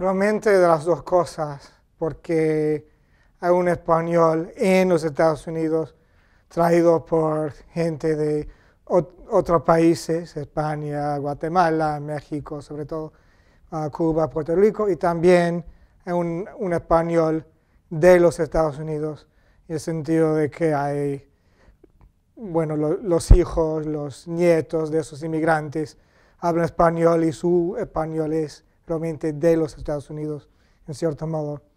realmente de las dos cosas, porque hay un español en los Estados Unidos traído por gente de otros países, España, Guatemala, México, sobre todo ah, Cuba, Puerto Rico, y también hay un, español de los Estados Unidos, en el sentido de que hay, bueno, los hijos, los nietos de esos inmigrantes hablan español y su español es realmente de los Estados Unidos, en cierto modo.